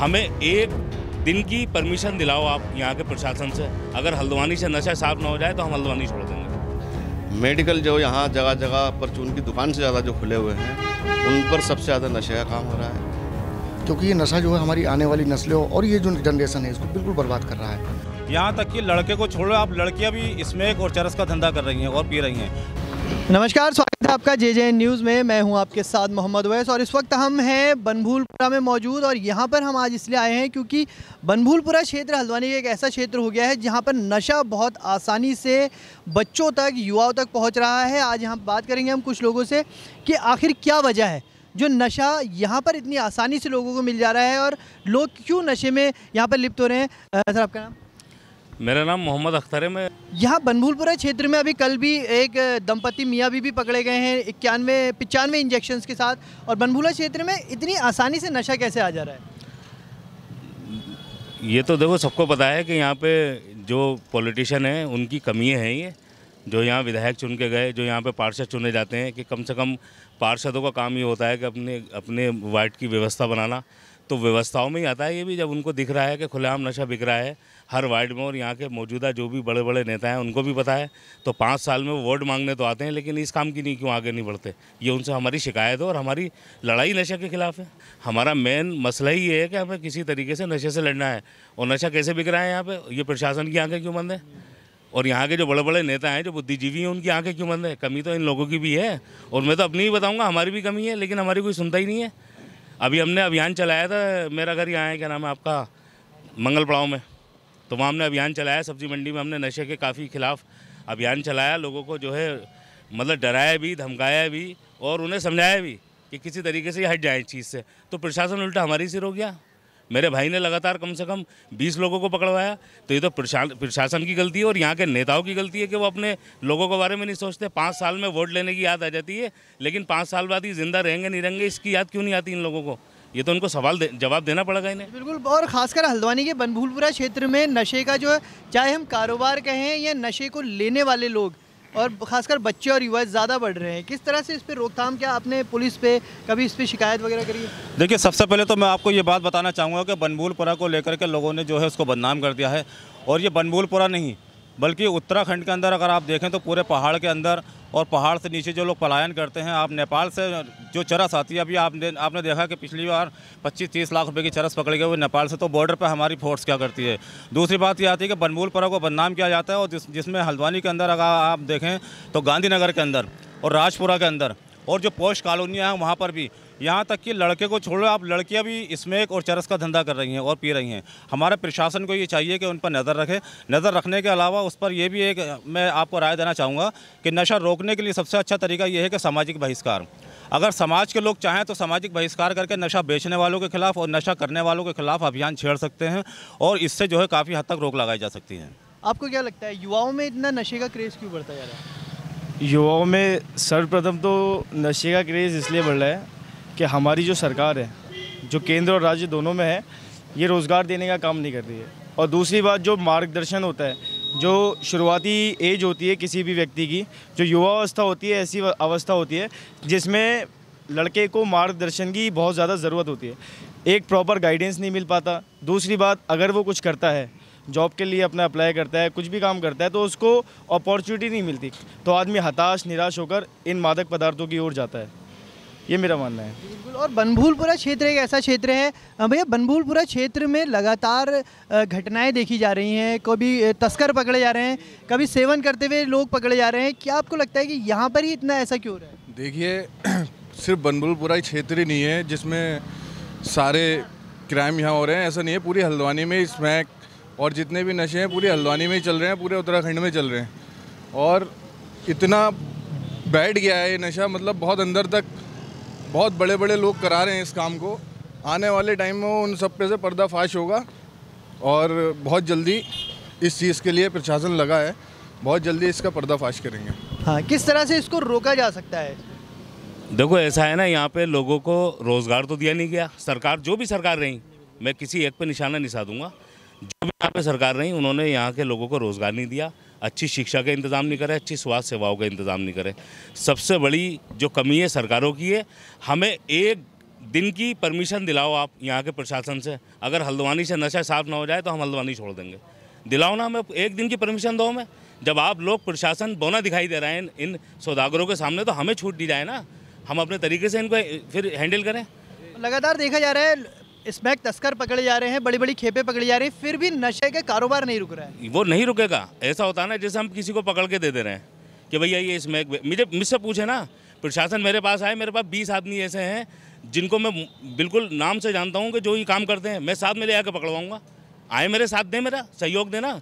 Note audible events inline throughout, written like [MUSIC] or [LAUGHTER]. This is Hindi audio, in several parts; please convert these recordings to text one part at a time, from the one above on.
हमें एक दिन की परमिशन दिलाओ आप यहाँ के प्रशासन से अगर हल्द्वानी से नशा साफ ना हो जाए तो हम हल्द्वानी छोड़ देंगे मेडिकल जो यहाँ जगह जगह पर चून की दुकान से ज़्यादा जो खुले हुए हैं उन पर सबसे ज़्यादा नशे का काम हो रहा है क्योंकि ये नशा जो है हमारी आने वाली नस्लों और ये जो जनरेशन है इसको बिल्कुल बर्बाद कर रहा है यहाँ तक कि लड़के को छोड़ो आप लड़कियाँ भी एक और चरस का धंधा कर रही हैं और पी रही हैं नमस्कार स्वागत है आपका जे जे न्यूज़ में मैं हूं आपके साथ मोहम्मद वैस और इस वक्त हम हैं बनभूलपुरा में मौजूद और यहां पर हम आज इसलिए आए हैं क्योंकि बनभूलपुरा क्षेत्र हल्द्वानी एक ऐसा क्षेत्र हो गया है जहां पर नशा बहुत आसानी से बच्चों तक युवाओं तक पहुंच रहा है आज यहाँ बात करेंगे हम कुछ लोगों से कि आखिर क्या वजह है जो नशा यहाँ पर इतनी आसानी से लोगों को मिल जा रहा है और लोग क्यों नशे में यहाँ पर लिप्त हो रहे हैं सर आपका नाम मेरा नाम मोहम्मद अख्तर है मैं यहाँ बनभूलपुरा क्षेत्र में अभी कल भी एक दंपति मियाँ भी पकड़े गए हैं इक्यानवे पचानवे इंजेक्शन के साथ और बनभूला क्षेत्र में इतनी आसानी से नशा कैसे आ जा रहा है ये तो देखो सबको पता है कि यहाँ पे जो पॉलिटिशियन हैं उनकी कमी है ये जो यहाँ विधायक चुन के गए जो यहाँ पे पार्षद चुने जाते हैं कि कम से कम पार्षदों का काम ये होता है कि अपने अपने वार्ड की व्यवस्था बनाना तो व्यवस्थाओं में ही आता है ये भी जब उनको दिख रहा है कि खुलेआम नशा बिक रहा है हर वार्ड में और यहाँ के मौजूदा जो भी बड़े बड़े नेता हैं उनको भी पता है तो पाँच साल में वो वोट मांगने तो आते हैं लेकिन इस काम की नहीं क्यों आगे नहीं बढ़ते ये उनसे हमारी शिकायत है और हमारी लड़ाई नशे के खिलाफ है हमारा मेन मसला ही ये है कि हमें किसी तरीके से नशे से लड़ना है और नशा कैसे बिक रहा है यहाँ पर ये प्रशासन की आँखें क्यों बंद है और यहाँ के जो बड़े बड़े नेता हैं जो बुद्धिजीवी हैं उनकी आँखें क्यों बंद है कमी तो इन लोगों की भी है और मैं तो अपनी ही बताऊँगा हमारी भी कमी है लेकिन हमारी कोई सुनता ही नहीं है अभी हमने अभियान चलाया था मेरा घर यहाँ है क्या नाम है आपका मंगल पड़ाव में तो वहाँ हमने अभियान चलाया सब्जी मंडी में हमने नशे के काफ़ी खिलाफ अभियान चलाया लोगों को जो है मतलब डराया भी धमकाया भी और उन्हें समझाया भी कि किसी तरीके से हट जाए चीज़ से तो प्रशासन उल्टा हमारी सिर हो गया मेरे भाई ने लगातार कम से कम बीस लोगों को पकड़वाया तो ये तो प्रशासन की गलती है और यहाँ के नेताओं की गलती है कि वो अपने लोगों के बारे में नहीं सोचते पाँच साल में वोट लेने की याद आ जाती है लेकिन पाँच साल बाद ही जिंदा रहेंगे नहीं रहेंगे इसकी याद क्यों नहीं आती इन लोगों को ये तो उनको सवाल दे, जवाब देना पड़ेगा इन्हें बिल्कुल और खासकर हल्द्वानी के बनभूलपुरा क्षेत्र में नशे का जो है चाहे हम कारोबार कहें या नशे को लेने वाले लोग और खासकर बच्चे और युवा ज़्यादा बढ़ रहे हैं किस तरह से इस पर रोकथाम क्या आपने पुलिस पे कभी इस पर शिकायत वगैरह करी देखिए सबसे पहले तो मैं आपको ये बात बताना चाहूँगा कि बनबूलपुरा को लेकर के लोगों ने जो है उसको बदनाम कर दिया है और ये बनबूलपुरा नहीं बल्कि उत्तराखंड के अंदर अगर आप देखें तो पूरे पहाड़ के अंदर और पहाड़ से नीचे जो लोग पलायन करते हैं आप नेपाल से जो चरस आती है अभी आपने आपने देखा कि पिछली बार 25-30 लाख रुपए की चरस पकड़ी गई वो नेपाल से तो बॉर्डर पर हमारी फोर्स क्या करती है दूसरी बात ये आती है कि बनमूल पर्व को बदनाम किया जाता है और जिस, जिसमें हल्द्वानी के अंदर अगर आप देखें तो गांधीनगर के अंदर और राजपुरा के अंदर और जो पोस्ट कॉलोनियाँ हैं वहाँ पर भी यहाँ तक कि लड़के को छोड़ो आप लड़कियाँ भी स्मैक और चरस का धंधा कर रही हैं और पी रही हैं हमारे प्रशासन को ये चाहिए कि उन पर नज़र रखे नज़र रखने के अलावा उस पर यह भी एक मैं आपको राय देना चाहूँगा कि नशा रोकने के लिए सबसे अच्छा तरीका यह है कि सामाजिक बहिष्कार अगर समाज के लोग चाहें तो सामाजिक बहिष्कार करके नशा बेचने वालों के खिलाफ और नशा करने वालों के खिलाफ अभियान छेड़ सकते हैं और इससे जो है काफ़ी हद तक रोक लगाई जा सकती है आपको क्या लगता है युवाओं में इतना नशे का क्रेज़ क्यों बढ़ता जा रहा है युवाओं में सर्वप्रथम तो नशे का क्रेज़ इसलिए बढ़ रहा है कि हमारी जो सरकार है जो केंद्र और राज्य दोनों में है ये रोज़गार देने का काम नहीं कर रही है और दूसरी बात जो मार्गदर्शन होता है जो शुरुआती एज होती है किसी भी व्यक्ति की जो युवा अवस्था होती है ऐसी अवस्था होती है जिसमें लड़के को मार्गदर्शन की बहुत ज़्यादा ज़रूरत होती है एक प्रॉपर गाइडेंस नहीं मिल पाता दूसरी बात अगर वो कुछ करता है जॉब के लिए अपना अप्लाई करता है कुछ भी काम करता है तो उसको अपॉर्चुनिटी नहीं मिलती तो आदमी हताश निराश होकर इन मादक पदार्थों की ओर जाता है ये मेरा मानना है बिल्कुल और बनभूलपुरा क्षेत्र एक ऐसा क्षेत्र है भैया बनभूलपुरा क्षेत्र में लगातार घटनाएं देखी जा रही हैं कभी तस्कर पकड़े जा रहे हैं कभी सेवन करते हुए लोग पकड़े जा रहे हैं क्या आपको लगता है कि यहाँ पर ही इतना ऐसा क्यों रहा है देखिए [CLEARS THROAT] सिर्फ बनभूलपुरा ही क्षेत्र ही नहीं है जिसमें सारे क्राइम यहाँ हो रहे हैं ऐसा नहीं है पूरी हल्द्वानी में स्मैक और जितने भी नशे हैं पूरे हल्द्वानी में ही चल रहे हैं पूरे उत्तराखंड में चल रहे हैं और इतना बैठ गया है ये नशा मतलब बहुत अंदर तक बहुत बड़े बड़े लोग करा रहे हैं इस काम को आने वाले टाइम में उन सब पे से पर्दाफाश होगा और बहुत जल्दी इस चीज़ के लिए प्रशासन लगा है बहुत जल्दी इसका पर्दाफाश करेंगे हाँ किस तरह से इसको रोका जा सकता है देखो ऐसा है ना यहाँ पे लोगों को रोज़गार तो दिया नहीं गया सरकार जो भी सरकार रही मैं किसी एक पे निशाना नहीं साधूंगा जो भी यहाँ पे सरकार रही उन्होंने यहाँ के लोगों को रोज़गार नहीं दिया अच्छी शिक्षा का इंतज़ाम नहीं करे अच्छी स्वास्थ्य सेवाओं का इंतज़ाम नहीं करे सबसे बड़ी जो कमी है सरकारों की है हमें एक दिन की परमिशन दिलाओ आप यहाँ के प्रशासन से अगर हल्द्वानी से नशा साफ ना हो जाए तो हम हल्द्वानी छोड़ देंगे दिलाओ ना हमें एक दिन की परमिशन दो हमें जब आप लोग प्रशासन बोना दिखाई दे रहे हैं इन सौदागरों के सामने तो हमें छूट दी जाए ना हम अपने तरीके से इनको फिर हैंडल करें लगातार देखा जा रहा है स्मैक तस्कर पकड़े जा रहे हैं बड़ी बड़ी खेपे पकड़ी जा रही है फिर भी नशे का कारोबार नहीं रुक रहा है वो नहीं रुकेगा ऐसा होता ना जैसे हम किसी को पकड़ के दे दे रहे हैं कि भैया ये स्मैक मुझे मुझसे पूछे ना प्रशासन मेरे पास आए मेरे पास बीस आदमी ऐसे हैं जिनको मैं बिल्कुल नाम से जानता हूँ कि जो ये काम करते हैं मैं साथ में ले आकर पकड़वाऊँगा आए मेरे साथ दें मेरा सहयोग देना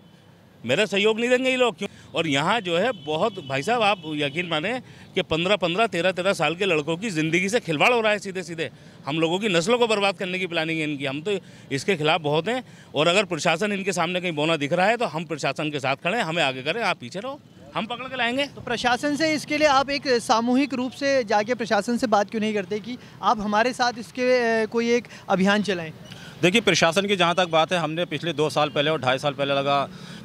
मेरा सहयोग नहीं देंगे ये लोग क्यों और यहाँ जो है बहुत भाई साहब आप यकीन माने कि पंद्रह पंद्रह तेरह तेरह साल के लड़कों की ज़िंदगी से खिलवाड़ हो रहा है सीधे सीधे हम लोगों की नस्लों को बर्बाद करने की प्लानिंग है इनकी हम तो इसके खिलाफ बहुत हैं और अगर प्रशासन इनके सामने कहीं बोना दिख रहा है तो हम प्रशासन के साथ खड़े हैं हमें आगे करें आप पीछे रहो हम पकड़ के लाएंगे तो प्रशासन से इसके लिए आप एक सामूहिक रूप से जाके प्रशासन से बात क्यों नहीं करते कि आप हमारे साथ इसके कोई एक अभियान चलाएं देखिए प्रशासन की जहाँ तक बात है हमने पिछले दो साल पहले और ढाई साल पहले लगा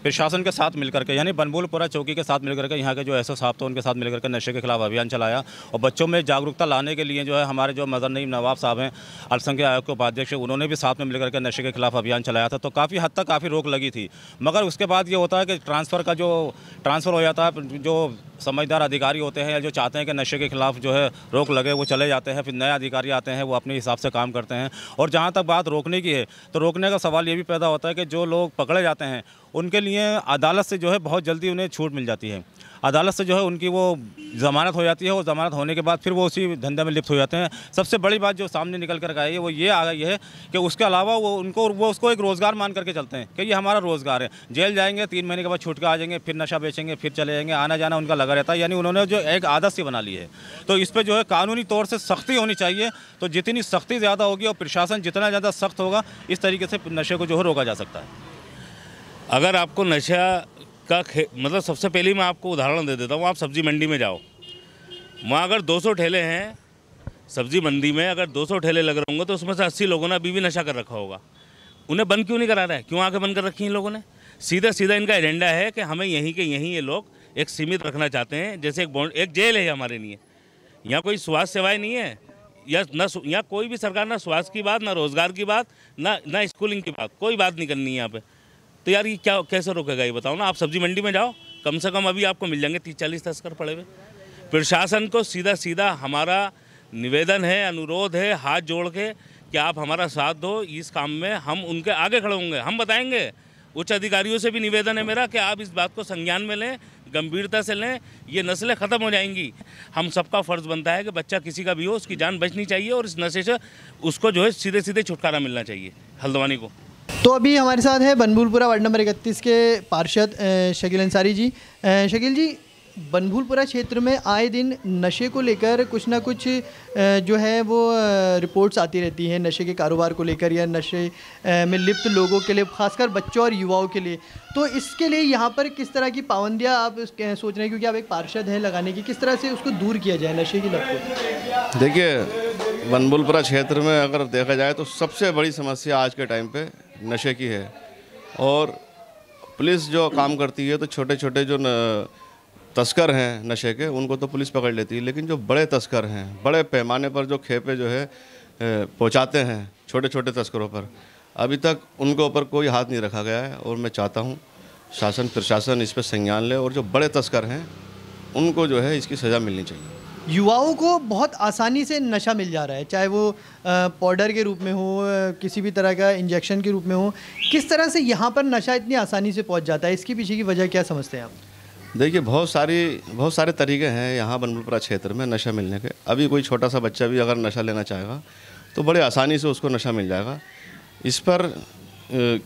प्रशासन के साथ मिलकर के यानी बनबुलपुरा चौकी के साथ मिलकर के यहाँ के जो ऐसे साहब थे तो उनके साथ मिलकर के नशे के खिलाफ अभियान चलाया और बच्चों में जागरूकता लाने के लिए जो है हमारे जो मजर नईम नवाब साहब हैं अल्पसंख्यक आयोग के उपाध्यक्ष उन्होंने भी साथ में मिलकर के नशे के खिलाफ अभियान चलाया था तो काफ़ी हद तक काफ़ी रोक लगी थी मगर उसके बाद ये होता है कि ट्रांसफ़र का जो ट्रांसफ़र हो जाता है जो समझदार अधिकारी होते हैं या जो चाहते हैं कि नशे के खिलाफ जो है रोक लगे वो चले जाते हैं फिर नए अधिकारी आते हैं वो अपने हिसाब से काम करते हैं और जहाँ तक बात रोकने की है तो रोकने का सवाल ये भी पैदा होता है कि जो लोग पकड़े जाते हैं उनके लिए अदालत से जो है बहुत जल्दी उन्हें छूट मिल जाती है अदालत से जो है उनकी वो ज़मानत हो जाती है और ज़मानत होने के बाद फिर वो उसी धंधे में लिप्त हो जाते हैं सबसे बड़ी बात जो सामने निकल कर आई है वो ये आ गई है कि उसके अलावा वो उनको वो उसको एक रोज़गार मान करके चलते हैं कि ये हमारा रोज़गार है जेल जाएंगे तीन महीने के बाद छूट आ जाएंगे फिर नशा बेचेंगे फिर चले जाएंगे आना जाना उनका लगा रहता है यानी उन्होंने जो एक आदत सी बना ली है तो इस पर जो है कानूनी तौर से सख्ती होनी चाहिए तो जितनी सख्ती ज़्यादा होगी और प्रशासन जितना ज़्यादा सख्त होगा इस तरीके से नशे को जो है रोका जा सकता है अगर आपको नशा का मतलब सबसे पहले मैं आपको उदाहरण दे देता हूँ आप सब्ज़ी मंडी में जाओ वहाँ अगर 200 ठेले हैं सब्ज़ी मंडी में अगर 200 ठेले लग रहे होंगे तो उसमें से 80 लोगों ने अभी भी नशा कर रखा होगा उन्हें बंद क्यों नहीं करा रहा है क्यों आके बंद कर रखी हैं लोगों ने सीधा सीधा इनका एजेंडा है कि हमें यहीं के यहीं ये लोग एक सीमित रखना चाहते हैं जैसे एक एक जेल है हमारे लिए यहाँ कोई स्वास्थ्य सेवाएँ नहीं है या न यहाँ कोई भी सरकार ना स्वास्थ्य की बात ना रोज़गार की बात ना ना स्कूलिंग की बात कोई बात नहीं करनी है यहाँ पर तो यार ये क्या कैसे रोकेगा ये बताओ ना आप सब्जी मंडी में जाओ कम से कम अभी आपको मिल जाएंगे तीस चालीस तस्कर पड़े हुए प्रशासन को सीधा सीधा हमारा निवेदन है अनुरोध है हाथ जोड़ के कि आप हमारा साथ दो इस काम में हम उनके आगे खड़े होंगे हम बताएंगे उच्च अधिकारियों से भी निवेदन है मेरा कि आप इस बात को संज्ञान में लें गंभीरता से लें ये नस्लें ख़त्म हो जाएंगी हम सबका फ़र्ज़ बनता है कि बच्चा किसी का भी हो उसकी जान बचनी चाहिए और इस नशे से उसको जो है सीधे सीधे छुटकारा मिलना चाहिए हल्द्वानी को तो अभी हमारे साथ है बनभूलपुरा वार्ड नंबर इकतीस के पार्षद शकील अंसारी जी शकील जी बनभूलपुरा क्षेत्र में आए दिन नशे को लेकर कुछ ना कुछ जो है वो रिपोर्ट्स आती रहती हैं नशे के कारोबार को लेकर या नशे में लिप्त लोगों के लिए खासकर बच्चों और युवाओं के लिए तो इसके लिए यहाँ पर किस तरह की पाबंदियाँ आप सोच रहे हैं क्योंकि आप एक पार्षद हैं लगाने की किस तरह से उसको दूर किया जाए नशे की लत को देखिए बनबुलपुरा क्षेत्र में अगर देखा जाए तो सबसे बड़ी समस्या आज के टाइम पर नशे की है और पुलिस जो काम करती है तो छोटे छोटे जो तस्कर हैं नशे के उनको तो पुलिस पकड़ लेती है लेकिन जो बड़े तस्कर हैं बड़े पैमाने पर जो खेपे जो है पहुंचाते हैं छोटे छोटे तस्करों पर अभी तक उनके ऊपर कोई हाथ नहीं रखा गया है और मैं चाहता हूँ शासन प्रशासन इस पर संज्ञान ले और जो बड़े तस्कर हैं उनको जो है इसकी सज़ा मिलनी चाहिए युवाओं को बहुत आसानी से नशा मिल जा रहा है चाहे वो पाउडर के रूप में हो किसी भी तरह का इंजेक्शन के रूप में हो किस तरह से यहाँ पर नशा इतनी आसानी से पहुँच जाता है इसके पीछे की वजह क्या समझते हैं आप देखिए बहुत सारी बहुत सारे तरीके हैं यहाँ बनपुरपुरा क्षेत्र में नशा मिलने के अभी कोई छोटा सा बच्चा भी अगर नशा लेना चाहेगा तो बड़े आसानी से उसको नशा मिल जाएगा इस पर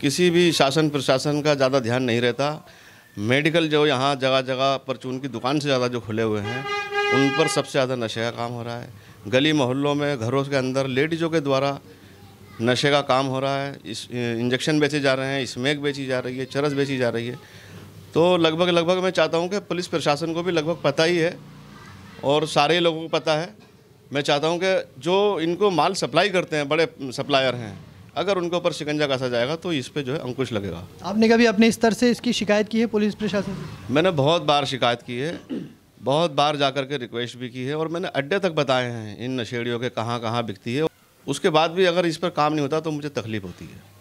किसी भी शासन प्रशासन का ज़्यादा ध्यान नहीं रहता मेडिकल जो यहाँ जगह जगह परचून की दुकान से ज़्यादा जो खुले हुए हैं उन पर सबसे ज़्यादा नशे का काम हो रहा है गली मोहल्लों में घरों के अंदर लेडीज़ों के द्वारा नशे का काम हो रहा है इस इंजेक्शन बेचे जा रहे हैं स्मैक बेची जा रही है चरस बेची जा रही है तो लगभग लगभग मैं चाहता हूँ कि पुलिस प्रशासन को भी लगभग पता ही है और सारे लोगों को पता है मैं चाहता हूँ कि जो इनको माल सप्लाई करते हैं बड़े सप्लायर हैं अगर उनके ऊपर शिकंजा कसा जाएगा तो इस पर जो है अंकुश लगेगा आपने कभी अपने स्तर से इसकी शिकायत की है पुलिस प्रशासन मैंने बहुत बार शिकायत की है बहुत बार जा करके रिक्वेस्ट भी की है और मैंने अड्डे तक बताए हैं इन नशेड़ियों के कहाँ कहाँ बिकती है उसके बाद भी अगर इस पर काम नहीं होता तो मुझे तकलीफ होती है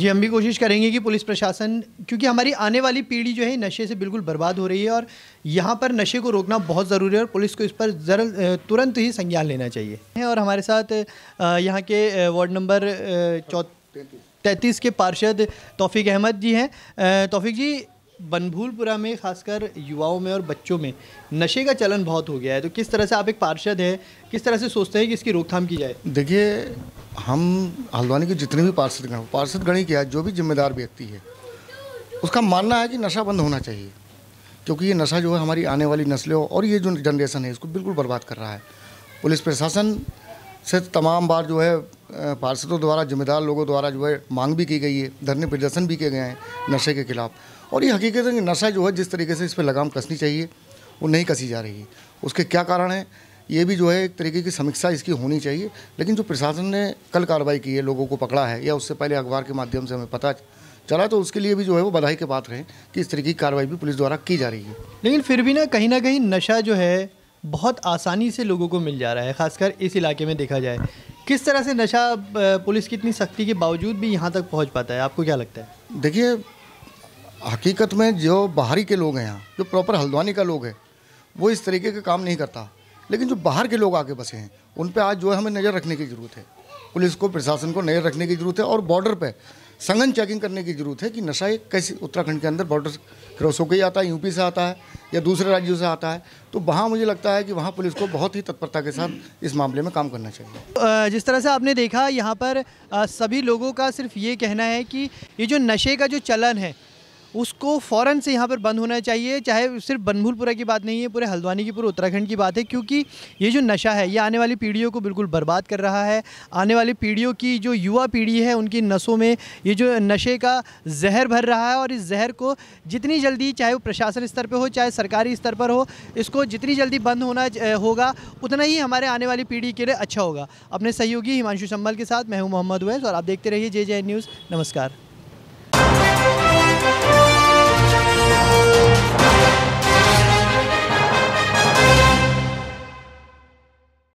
जी हम भी कोशिश करेंगे कि पुलिस प्रशासन क्योंकि हमारी आने वाली पीढ़ी जो है नशे से बिल्कुल बर्बाद हो रही है और यहाँ पर नशे को रोकना बहुत ज़रूरी है और पुलिस को इस पर जर तुरंत ही संज्ञान लेना चाहिए और हमारे साथ यहाँ के वार्ड नंबर चौ तैंतीस के पार्षद तौफीक अहमद जी हैं तौफीक जी बनभूलपुरा में खासकर युवाओं में और बच्चों में नशे का चलन बहुत हो गया है तो किस तरह से आप एक पार्षद हैं किस तरह से सोचते हैं कि इसकी रोकथाम की जाए देखिए हम हल्द्वानी के जितने भी पार्षद पार्षद ही क्या जो भी जिम्मेदार व्यक्ति है उसका मानना है कि नशा बंद होना चाहिए क्योंकि ये नशा जो है हमारी आने वाली नस्लों और ये जो जनरेशन है इसको बिल्कुल बर्बाद कर रहा है पुलिस प्रशासन से तमाम बार जो है पार्षदों द्वारा जिम्मेदार लोगों द्वारा जो है मांग भी की गई है धरने प्रदर्शन भी किए गए हैं नशे के खिलाफ़ और ये हकीकत है कि नशा जो है जिस तरीके से इस पर लगाम कसनी चाहिए वो नहीं कसी जा रही है उसके क्या कारण है ये भी जो है एक तरीके की समीक्षा इसकी होनी चाहिए लेकिन जो प्रशासन ने कल कार्रवाई की है लोगों को पकड़ा है या उससे पहले अखबार के माध्यम से हमें पता चला तो उसके लिए भी जो है वो बधाई के पात्र हैं कि इस तरीके की कार्रवाई भी पुलिस द्वारा की जा रही है लेकिन फिर भी ना कहीं ना कहीं नशा जो है बहुत आसानी से लोगों को मिल जा रहा है खासकर इस इलाके में देखा जाए किस तरह से नशा पुलिस की इतनी सख्ती के बावजूद भी यहाँ तक पहुँच पाता है आपको क्या लगता है देखिए हकीकत में जो बाहरी के लोग हैं यहाँ जो प्रॉपर हल्द्वानी का लोग है वो इस तरीके का काम नहीं करता लेकिन जो बाहर के लोग आके बसे हैं उन पर आज जो है हमें नज़र रखने की ज़रूरत है पुलिस को प्रशासन को नज़र रखने की ज़रूरत है और बॉर्डर पर संगन चेकिंग करने की ज़रूरत है कि नशा एक कैसे उत्तराखंड के अंदर बॉर्डर क्रॉस होकर ही आता है यूपी से आता है या दूसरे राज्यों से आता है तो वहाँ मुझे लगता है कि वहाँ पुलिस को बहुत ही तत्परता के साथ इस मामले में काम करना चाहिए जिस तरह से आपने देखा यहाँ पर सभी लोगों का सिर्फ ये कहना है कि ये जो नशे का जो चलन है उसको फ़ौरन से यहाँ पर बंद होना चाहिए चाहे सिर्फ बनभूलपुरा की बात नहीं है पूरे हल्द्वानी की पूरे उत्तराखंड की बात है क्योंकि ये जो नशा है ये आने वाली पीढ़ियों को बिल्कुल बर्बाद कर रहा है आने वाली पीढ़ियों की जो युवा पीढ़ी है उनकी नसों में ये जो नशे का जहर भर रहा है और इस जहर को जितनी जल्दी चाहे वो प्रशासन स्तर पर हो चाहे सरकारी स्तर पर हो इसको जितनी जल्दी बंद होना होगा उतना ही हमारे आने वाली पीढ़ी के लिए अच्छा होगा अपने सहयोगी हिमांशु संभल के साथ मैं हूँ मोहम्मद वैस और आप देखते रहिए जे जे न्यूज़ नमस्कार